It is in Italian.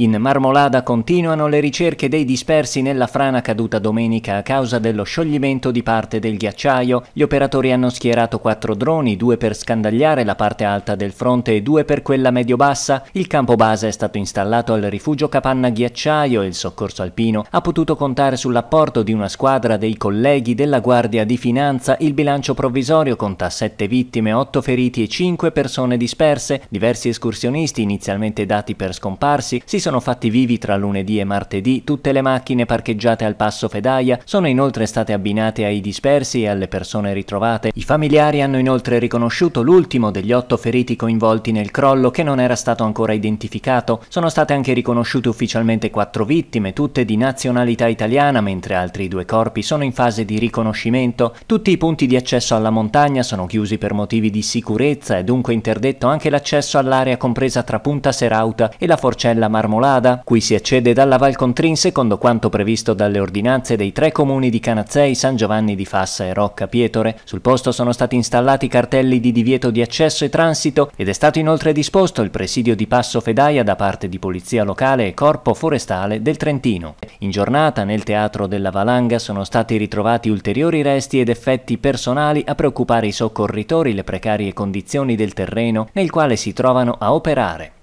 In Marmolada continuano le ricerche dei dispersi nella frana caduta domenica a causa dello scioglimento di parte del ghiacciaio. Gli operatori hanno schierato quattro droni, due per scandagliare la parte alta del fronte e due per quella medio-bassa. Il campo base è stato installato al rifugio Capanna Ghiacciaio e il soccorso alpino ha potuto contare sull'apporto di una squadra dei colleghi della Guardia di Finanza. Il bilancio provvisorio conta sette vittime, otto feriti e cinque persone disperse. Diversi escursionisti, inizialmente dati per scomparsi, si sono sono fatti vivi tra lunedì e martedì, tutte le macchine parcheggiate al passo Fedaia sono inoltre state abbinate ai dispersi e alle persone ritrovate. I familiari hanno inoltre riconosciuto l'ultimo degli otto feriti coinvolti nel crollo che non era stato ancora identificato. Sono state anche riconosciute ufficialmente quattro vittime, tutte di nazionalità italiana, mentre altri due corpi sono in fase di riconoscimento. Tutti i punti di accesso alla montagna sono chiusi per motivi di sicurezza e dunque interdetto anche l'accesso all'area compresa tra Punta Serauta e la Forcella Marmolata Molada, cui si accede dalla Val Contrin secondo quanto previsto dalle ordinanze dei tre comuni di Canazzei, San Giovanni di Fassa e Rocca Pietore. Sul posto sono stati installati cartelli di divieto di accesso e transito ed è stato inoltre disposto il presidio di Passo Fedaia da parte di Polizia Locale e Corpo Forestale del Trentino. In giornata, nel Teatro della Valanga, sono stati ritrovati ulteriori resti ed effetti personali a preoccupare i soccorritori le precarie condizioni del terreno nel quale si trovano a operare.